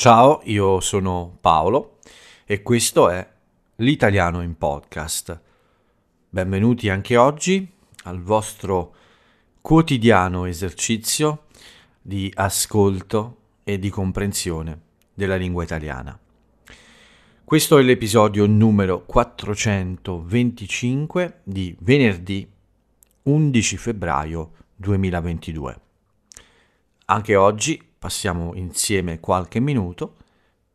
Ciao, io sono Paolo e questo è l'italiano in podcast. Benvenuti anche oggi al vostro quotidiano esercizio di ascolto e di comprensione della lingua italiana. Questo è l'episodio numero 425 di venerdì 11 febbraio 2022. Anche oggi passiamo insieme qualche minuto,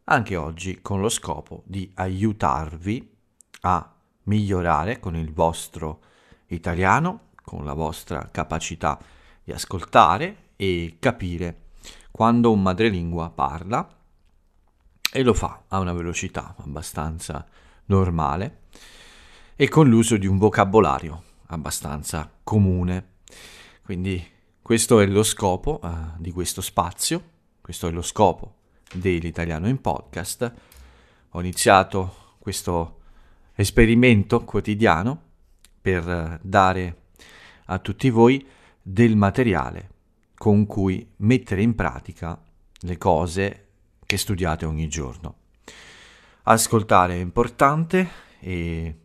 anche oggi con lo scopo di aiutarvi a migliorare con il vostro italiano, con la vostra capacità di ascoltare e capire quando un madrelingua parla e lo fa a una velocità abbastanza normale e con l'uso di un vocabolario abbastanza comune. Quindi questo è lo scopo uh, di questo spazio, questo è lo scopo dell'italiano in podcast. Ho iniziato questo esperimento quotidiano per eh, dare a tutti voi del materiale con cui mettere in pratica le cose che studiate ogni giorno. Ascoltare è importante e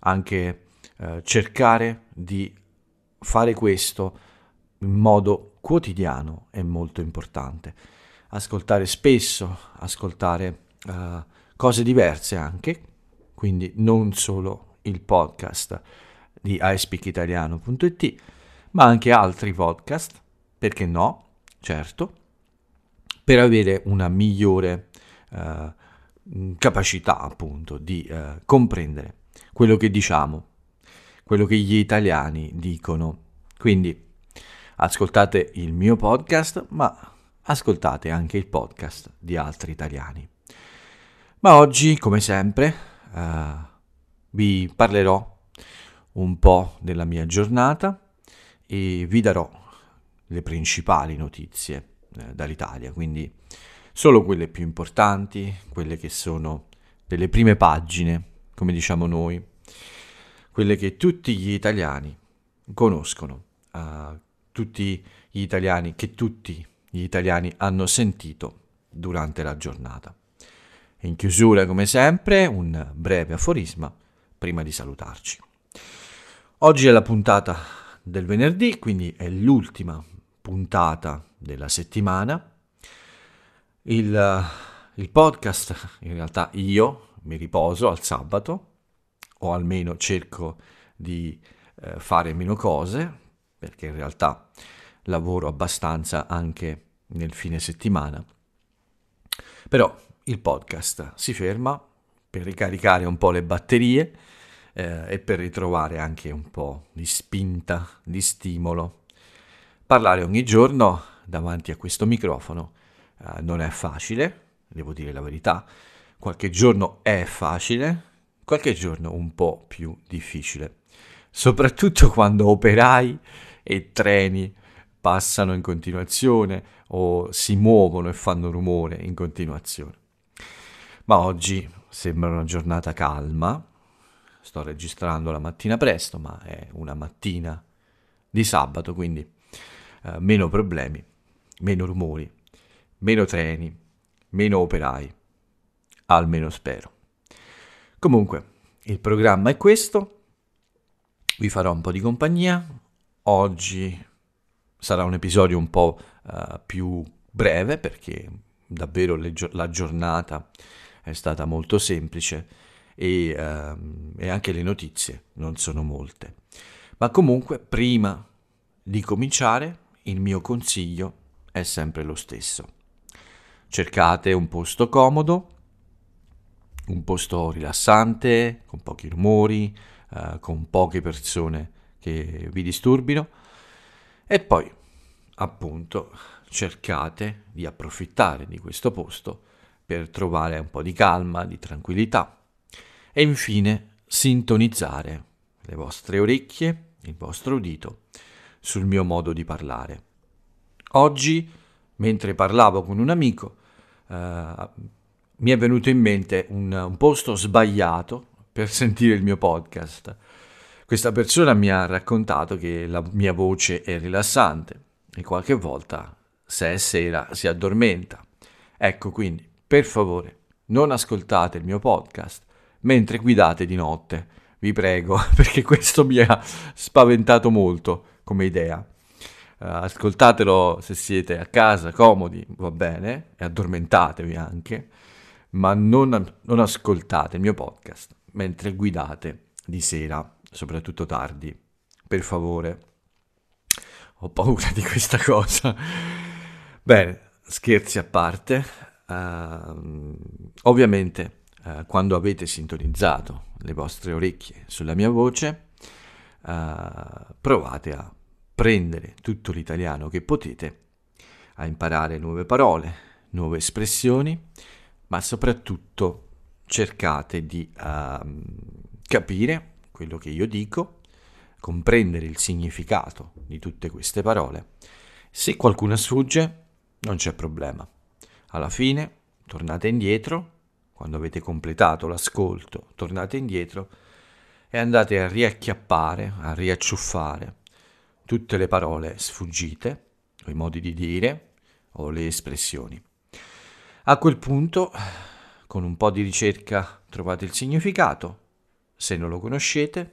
anche eh, cercare di fare questo in modo quotidiano è molto importante. Ascoltare spesso, ascoltare uh, cose diverse anche, quindi non solo il podcast di iSpeakitaliano.it, ma anche altri podcast, perché no, certo, per avere una migliore uh, capacità appunto di uh, comprendere quello che diciamo, quello che gli italiani dicono. Quindi Ascoltate il mio podcast, ma ascoltate anche il podcast di altri italiani. Ma oggi, come sempre, eh, vi parlerò un po' della mia giornata e vi darò le principali notizie eh, dall'Italia, quindi solo quelle più importanti, quelle che sono delle prime pagine, come diciamo noi, quelle che tutti gli italiani conoscono. Uh, tutti gli italiani, che tutti gli italiani hanno sentito durante la giornata. In chiusura, come sempre, un breve aforisma prima di salutarci. Oggi è la puntata del venerdì, quindi è l'ultima puntata della settimana. Il, eh, il podcast, in realtà io mi riposo al sabato, o almeno cerco di eh, fare meno cose perché in realtà lavoro abbastanza anche nel fine settimana. Però il podcast si ferma per ricaricare un po' le batterie eh, e per ritrovare anche un po' di spinta, di stimolo. Parlare ogni giorno davanti a questo microfono eh, non è facile, devo dire la verità. Qualche giorno è facile, qualche giorno un po' più difficile. Soprattutto quando operai e treni passano in continuazione o si muovono e fanno rumore in continuazione. Ma oggi sembra una giornata calma, sto registrando la mattina presto, ma è una mattina di sabato, quindi eh, meno problemi, meno rumori, meno treni, meno operai, almeno spero. Comunque, il programma è questo, vi farò un po' di compagnia, oggi sarà un episodio un po' uh, più breve perché davvero le, la giornata è stata molto semplice e, uh, e anche le notizie non sono molte. Ma comunque prima di cominciare il mio consiglio è sempre lo stesso. Cercate un posto comodo, un posto rilassante, con pochi rumori, eh, con poche persone che vi disturbino e poi appunto cercate di approfittare di questo posto per trovare un po' di calma, di tranquillità e infine sintonizzare le vostre orecchie, il vostro udito sul mio modo di parlare. Oggi, mentre parlavo con un amico, eh, mi è venuto in mente un, un posto sbagliato per sentire il mio podcast questa persona mi ha raccontato che la mia voce è rilassante e qualche volta, se è sera, si addormenta. Ecco quindi, per favore, non ascoltate il mio podcast mentre guidate di notte, vi prego, perché questo mi ha spaventato molto come idea. Eh, ascoltatelo se siete a casa, comodi, va bene, e addormentatevi anche, ma non, non ascoltate il mio podcast mentre guidate di sera soprattutto tardi. Per favore. Ho paura di questa cosa. Bene, scherzi a parte. Uh, ovviamente, uh, quando avete sintonizzato le vostre orecchie sulla mia voce, uh, provate a prendere tutto l'italiano che potete, a imparare nuove parole, nuove espressioni, ma soprattutto cercate di ehm, capire quello che io dico, comprendere il significato di tutte queste parole. Se qualcuno sfugge, non c'è problema. Alla fine tornate indietro, quando avete completato l'ascolto, tornate indietro e andate a riacchiappare, a riacciuffare tutte le parole sfuggite, o i modi di dire, o le espressioni. A quel punto, con un po' di ricerca, trovate il significato, se non lo conoscete,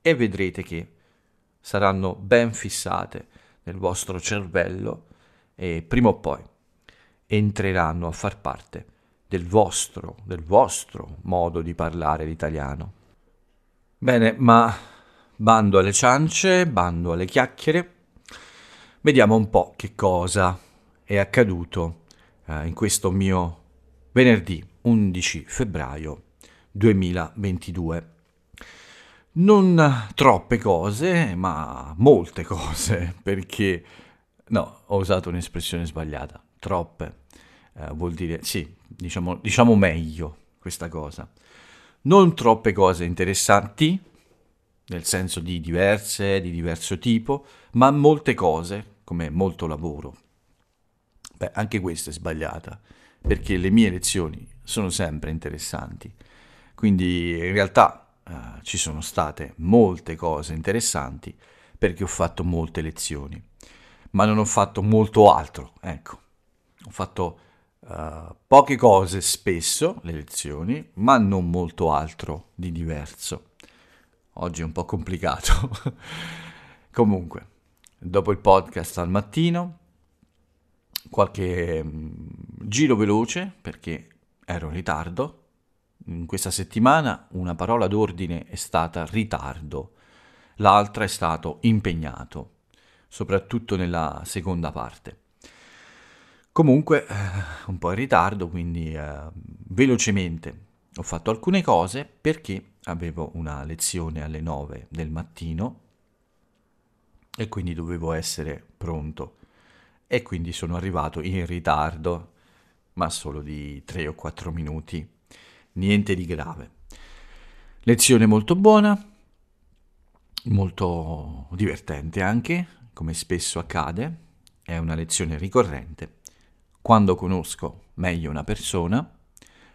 e vedrete che saranno ben fissate nel vostro cervello e prima o poi entreranno a far parte del vostro, del vostro modo di parlare l'italiano. Bene, ma bando alle ciance, bando alle chiacchiere, vediamo un po' che cosa è accaduto eh, in questo mio venerdì 11 febbraio 2022. Non troppe cose, ma molte cose, perché no, ho usato un'espressione sbagliata, troppe. Eh, vuol dire, sì, diciamo, diciamo meglio questa cosa. Non troppe cose interessanti, nel senso di diverse, di diverso tipo, ma molte cose, come molto lavoro. Beh, anche questa è sbagliata, perché le mie lezioni sono sempre interessanti. Quindi in realtà eh, ci sono state molte cose interessanti perché ho fatto molte lezioni, ma non ho fatto molto altro, ecco. Ho fatto eh, poche cose spesso, le lezioni, ma non molto altro di diverso. Oggi è un po' complicato. Comunque, dopo il podcast al mattino, qualche mh, mm, giro veloce perché ero in ritardo in questa settimana una parola d'ordine è stata ritardo, l'altra è stato impegnato, soprattutto nella seconda parte. Comunque, eh, un po' in ritardo, quindi eh, velocemente ho fatto alcune cose perché avevo una lezione alle 9 del mattino e quindi dovevo essere pronto e quindi sono arrivato in ritardo, ma solo di 3 o 4 minuti niente di grave. Lezione molto buona, molto divertente anche, come spesso accade, è una lezione ricorrente. Quando conosco meglio una persona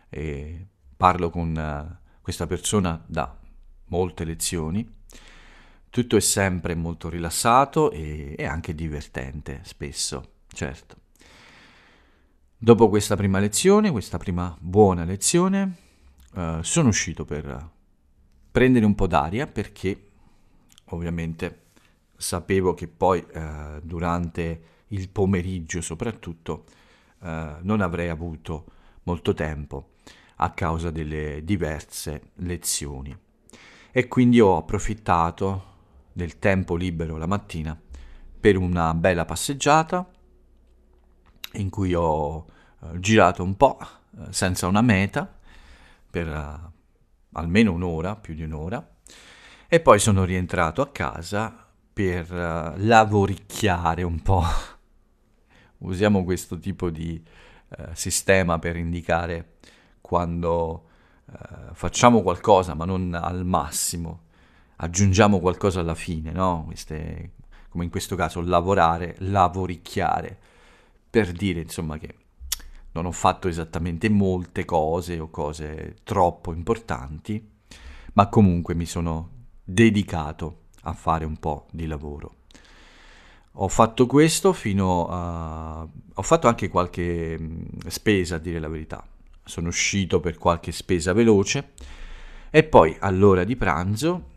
e parlo con eh, questa persona da molte lezioni, tutto è sempre molto rilassato e, e anche divertente spesso, certo. Dopo questa prima lezione, questa prima buona lezione, eh, sono uscito per prendere un po' d'aria perché ovviamente sapevo che poi uh, durante il pomeriggio soprattutto uh, non avrei avuto molto tempo a causa delle diverse lezioni e quindi ho approfittato del tempo libero la mattina per una bella passeggiata in cui ho girato un po' senza una meta per uh, almeno un'ora, più di un'ora, e poi sono rientrato a casa per uh, lavoricchiare un po'. Usiamo questo tipo di uh, sistema per indicare quando facciamo qualcosa ma non al massimo, aggiungiamo qualcosa alla fine, no? Queste, come in questo caso lavorare, lavoricchiare, per dire insomma che non ho fatto esattamente molte cose o cose troppo importanti, ma comunque mi sono dedicato a fare un po' di lavoro. Ho fatto questo fino a... ho fatto anche qualche spesa, a dire la verità. Sono uscito per qualche spesa veloce e poi all'ora di pranzo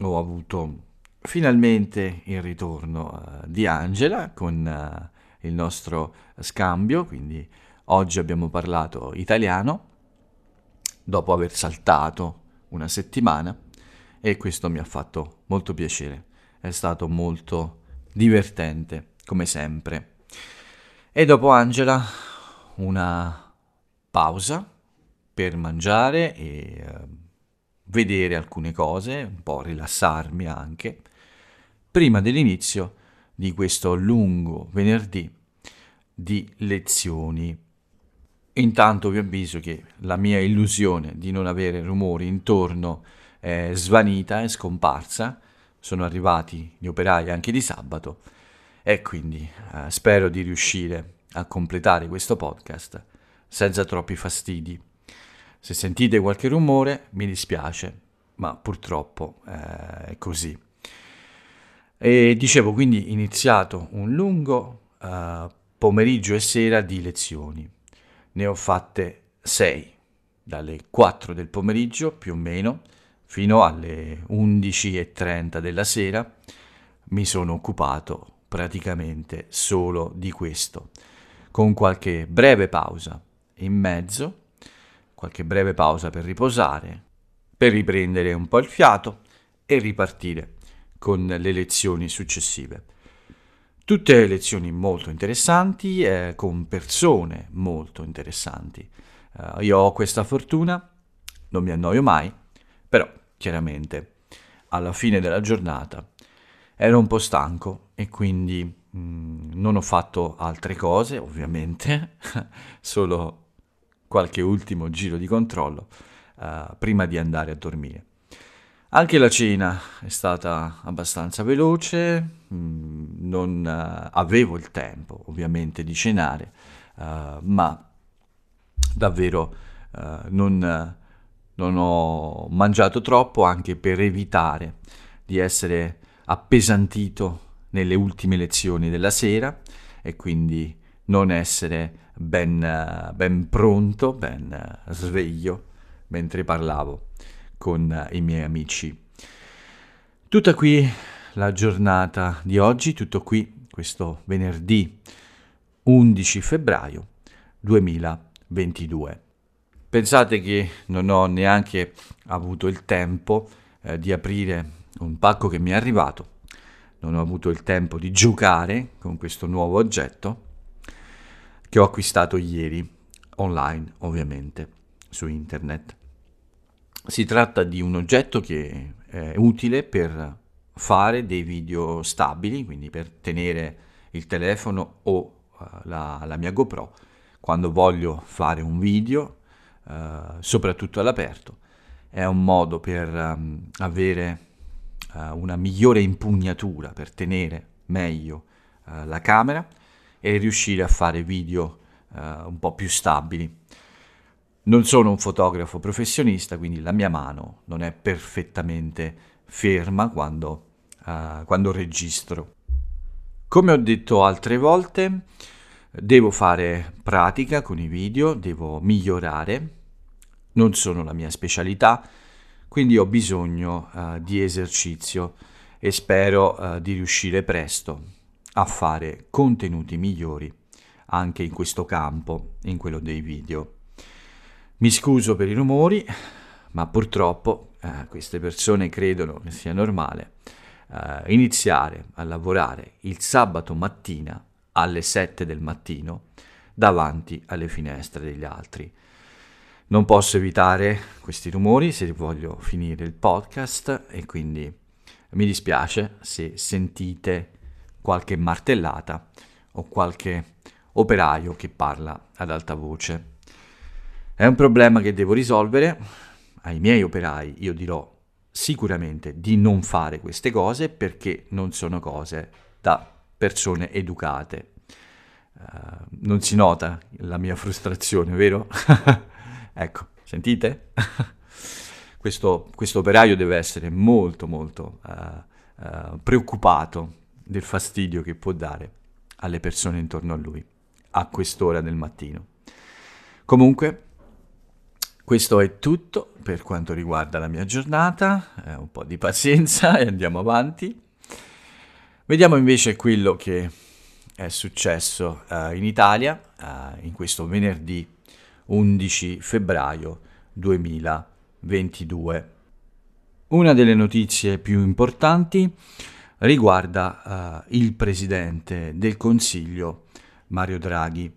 ho avuto finalmente il ritorno uh, di Angela con uh, il nostro scambio, quindi Oggi abbiamo parlato italiano, dopo aver saltato una settimana, e questo mi ha fatto molto piacere. È stato molto divertente, come sempre. E dopo Angela, una pausa per mangiare e eh, vedere alcune cose, un po' rilassarmi anche, prima dell'inizio di questo lungo venerdì di lezioni Intanto vi avviso che la mia illusione di non avere rumori intorno è svanita, è scomparsa, sono arrivati gli operai anche di sabato e quindi eh, spero di riuscire a completare questo podcast senza troppi fastidi. Se sentite qualche rumore mi dispiace, ma purtroppo eh, è così. E dicevo quindi iniziato un lungo eh, pomeriggio e sera di lezioni ne ho fatte 6, dalle 4 del pomeriggio più o meno fino alle 11.30 della sera mi sono occupato praticamente solo di questo, con qualche breve pausa in mezzo, qualche breve pausa per riposare, per riprendere un po' il fiato e ripartire con le lezioni successive. Tutte lezioni molto interessanti, eh, con persone molto interessanti. Eh, io ho questa fortuna, non mi annoio mai, però chiaramente alla fine della giornata ero un po' stanco e quindi mh, mm, non ho fatto altre cose, ovviamente, solo qualche ultimo giro di controllo eh, prima di andare a dormire. Anche la cena è stata abbastanza veloce, Mm, non uh, avevo il tempo ovviamente di cenare, uh, ma davvero uh, non, non, ho mangiato troppo anche per evitare di essere appesantito nelle ultime lezioni della sera e quindi non essere ben, ben pronto, ben sveglio mentre parlavo con i miei amici. Tutta qui la giornata di oggi, tutto qui, questo venerdì 11 febbraio 2022. Pensate che non ho neanche avuto il tempo eh, di aprire un pacco che mi è arrivato, non ho avuto il tempo di giocare con questo nuovo oggetto che ho acquistato ieri, online ovviamente, su internet. Si tratta di un oggetto che è utile per fare dei video stabili, quindi per tenere il telefono o eh, la, la mia GoPro quando voglio fare un video, eh, soprattutto all'aperto. È un modo per um, avere uh, una migliore impugnatura, per tenere meglio uh, la camera e riuscire a fare video uh, un po' più stabili. Non sono un fotografo professionista, quindi la mia mano non è perfettamente ferma quando, uh, quando registro. Come ho detto altre volte, devo fare pratica con i video, devo migliorare, non sono la mia specialità, quindi ho bisogno uh, di esercizio e spero uh, di riuscire presto a fare contenuti migliori anche in questo campo, in quello dei video. Mi scuso per i rumori, ma purtroppo eh, queste persone credono che sia normale eh, iniziare a lavorare il sabato mattina alle 7 del mattino davanti alle finestre degli altri. Non posso evitare questi rumori se voglio finire il podcast e quindi mi dispiace se sentite qualche martellata o qualche operaio che parla ad alta voce. È un problema che devo risolvere, ai miei operai io dirò sicuramente di non fare queste cose perché non sono cose da persone educate. Uh, non si nota la mia frustrazione, vero? ecco, sentite? questo, questo, operaio deve essere molto molto uh, uh, preoccupato del fastidio che può dare alle persone intorno a lui a quest'ora del mattino. Comunque, questo è tutto per quanto riguarda la mia giornata, eh, un po' di pazienza e andiamo avanti. Vediamo invece quello che è successo eh, in Italia eh, in questo venerdì 11 febbraio 2022. Una delle notizie più importanti riguarda eh, il presidente del Consiglio Mario Draghi.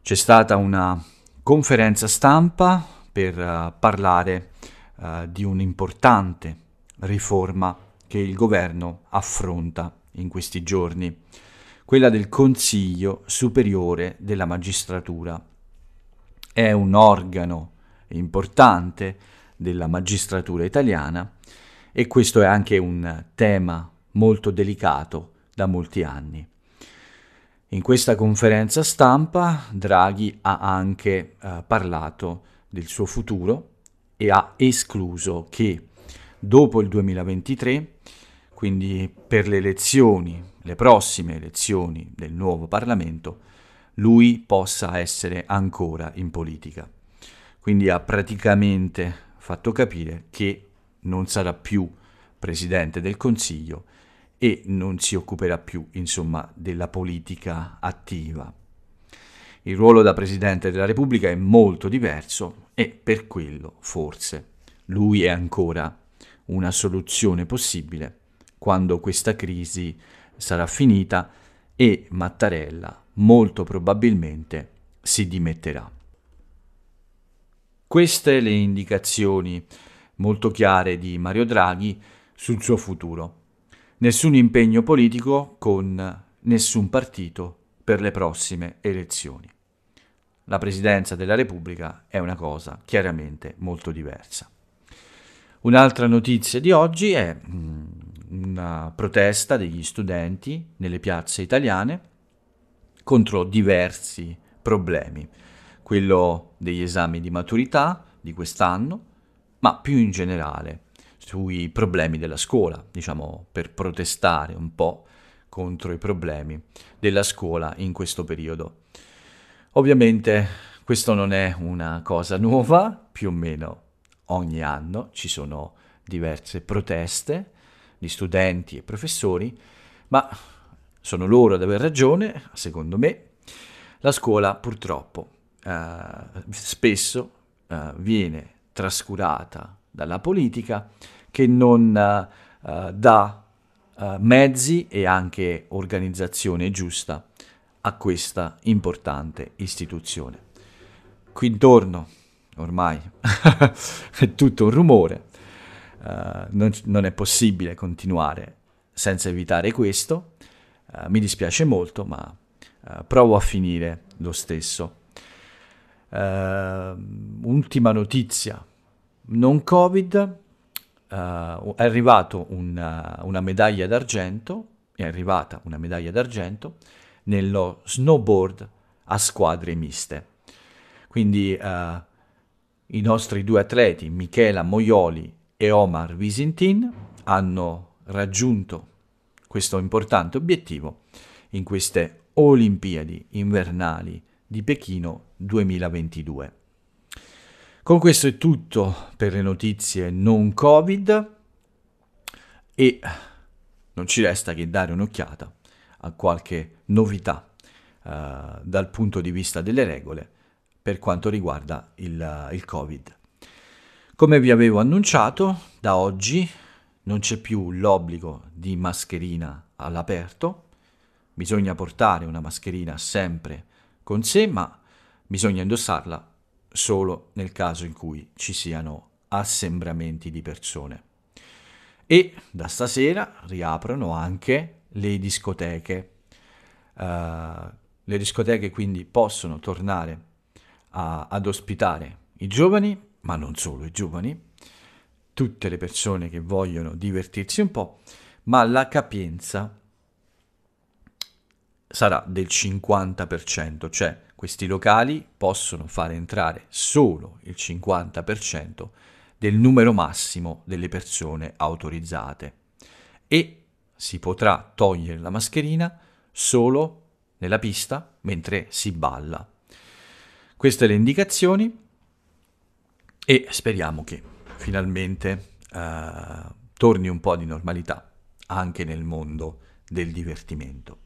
C'è stata una conferenza stampa per uh, parlare uh, di un'importante riforma che il governo affronta in questi giorni, quella del Consiglio Superiore della Magistratura. È un organo importante della magistratura italiana e questo è anche un tema molto delicato da molti anni. In questa conferenza stampa Draghi ha anche eh, parlato del suo futuro e ha escluso che dopo il 2023, quindi per le elezioni, le prossime elezioni del nuovo Parlamento, lui possa essere ancora in politica. Quindi ha praticamente fatto capire che non sarà più Presidente del Consiglio, e non si occuperà più, insomma, della politica attiva. Il ruolo da Presidente della Repubblica è molto diverso e per quello, forse, lui è ancora una soluzione possibile quando questa crisi sarà finita e Mattarella molto probabilmente si dimetterà. Queste le indicazioni molto chiare di Mario Draghi sul suo futuro nessun impegno politico con nessun partito per le prossime elezioni. La presidenza della Repubblica è una cosa chiaramente molto diversa. Un'altra notizia di oggi è mm, una protesta degli studenti nelle piazze italiane contro diversi problemi, quello degli esami di maturità di quest'anno, ma più in generale sui problemi della scuola, diciamo per protestare un po' contro i problemi della scuola in questo periodo. Ovviamente questo non è una cosa nuova, più o meno ogni anno ci sono diverse proteste di studenti e professori, ma sono loro ad aver ragione, secondo me. La scuola purtroppo eh, spesso eh, viene trascurata dalla politica che non uh, dà uh, mezzi e anche organizzazione giusta a questa importante istituzione. Qui intorno ormai è tutto un rumore, uh, non, non, è possibile continuare senza evitare questo, mi dispiace molto ma provo a finire lo stesso. ultima notizia, non Covid, uh, è arrivato una, eh, una medaglia d'argento, è arrivata una medaglia d'argento nello snowboard a squadre miste. Quindi uh, i nostri due atleti, Michela Moioli e Omar Visintin, hanno raggiunto questo importante obiettivo in queste Olimpiadi invernali di Pechino 2022. Con questo è tutto per le notizie non Covid e non ci resta che dare un'occhiata a qualche novità eh, dal punto di vista delle regole per quanto riguarda il, il Covid. Come vi avevo annunciato, da oggi non c'è più l'obbligo di mascherina all'aperto, bisogna portare una mascherina sempre con sé, ma bisogna indossarla solo nel caso in cui ci siano assembramenti di persone. E da stasera riaprono anche le discoteche. Uh, le discoteche quindi possono tornare a, ad ospitare i giovani, ma non solo i giovani, tutte le persone che vogliono divertirsi un po', ma la capienza sarà del 50%, cioè questi locali possono far entrare solo il 50% del numero massimo delle persone autorizzate e si potrà togliere la mascherina solo nella pista mentre si balla. Queste le indicazioni e speriamo che finalmente eh, torni un po' di normalità anche nel mondo del divertimento.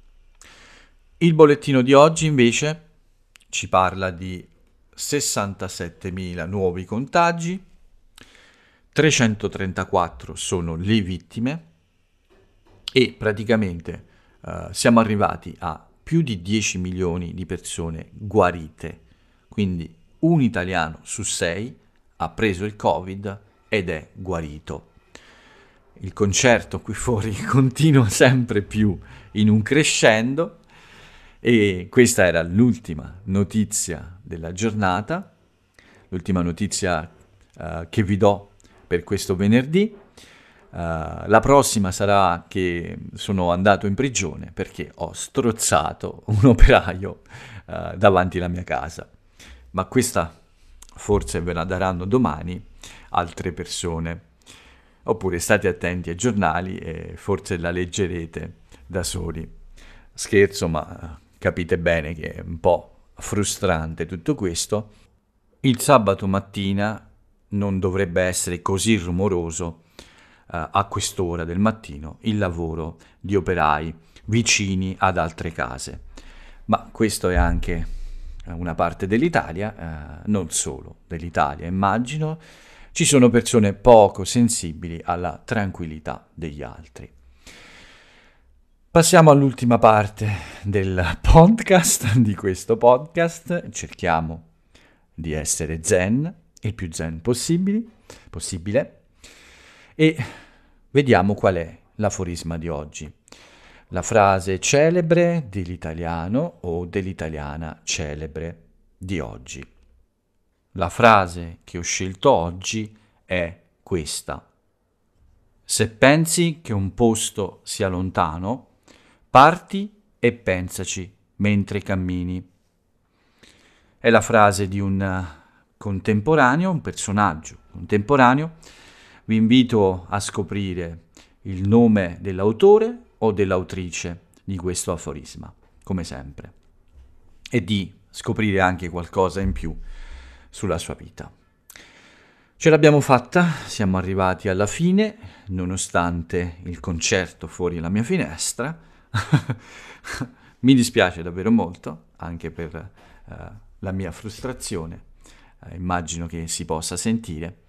Il bollettino di oggi invece ci parla di 67.000 nuovi contagi, 334 sono le vittime e praticamente eh, siamo arrivati a più di 10 milioni di persone guarite, quindi un italiano su sei ha preso il Covid ed è guarito. Il concerto qui fuori continua sempre più in un crescendo e questa era l'ultima notizia della giornata, l'ultima notizia uh, che vi do per questo venerdì. Uh, la prossima sarà che sono andato in prigione perché ho strozzato un operaio uh, davanti alla mia casa. Ma questa forse ve la daranno domani altre persone. Oppure state attenti ai giornali e forse la leggerete da soli. Scherzo, ma Capite bene che è un po' frustrante tutto questo. Il sabato mattina non dovrebbe essere così rumoroso eh, a quest'ora del mattino il lavoro di operai vicini ad altre case. Ma questo è anche una parte dell'Italia, eh, non solo dell'Italia, immagino. Ci sono persone poco sensibili alla tranquillità degli altri. Passiamo all'ultima parte del podcast, di questo podcast. Cerchiamo di essere zen, il più zen possibile, possibile e vediamo qual è l'aforisma di oggi. La frase celebre dell'italiano o dell'italiana celebre di oggi. La frase che ho scelto oggi è questa. Se pensi che un posto sia lontano, Parti e pensaci mentre cammini. È la frase di un eh, contemporaneo, un personaggio contemporaneo. Vi invito a scoprire il nome dell'autore o dell'autrice di questo aforisma, come sempre, e di scoprire anche qualcosa in più sulla sua vita. Ce l'abbiamo fatta, siamo arrivati alla fine, nonostante il concerto fuori la mia finestra. mi dispiace davvero molto, anche per uh, la mia frustrazione, uh, immagino che si possa sentire,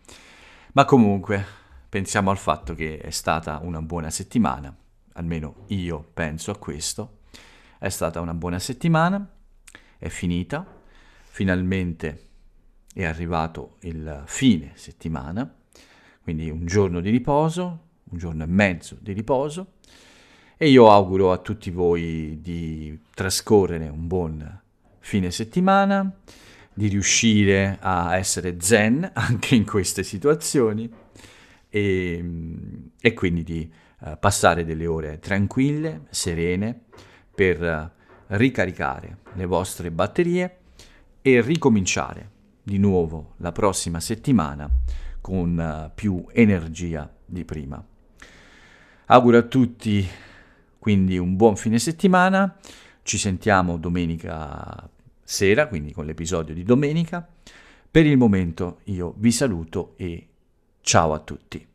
ma comunque pensiamo al fatto che è stata una buona settimana, almeno io penso a questo, è stata una buona settimana, è finita, finalmente è arrivato il fine settimana, quindi un giorno di riposo, un giorno e mezzo di riposo, e io auguro a tutti voi di trascorrere un buon fine settimana, di riuscire a essere zen anche in queste situazioni e, mm, e quindi di eh, passare delle ore tranquille, serene, per eh, ricaricare le vostre batterie e ricominciare di nuovo la prossima settimana con eh, più energia di prima. Auguro a tutti quindi un buon fine settimana, ci sentiamo domenica sera, quindi con l'episodio di domenica. Per il momento io vi saluto e ciao a tutti.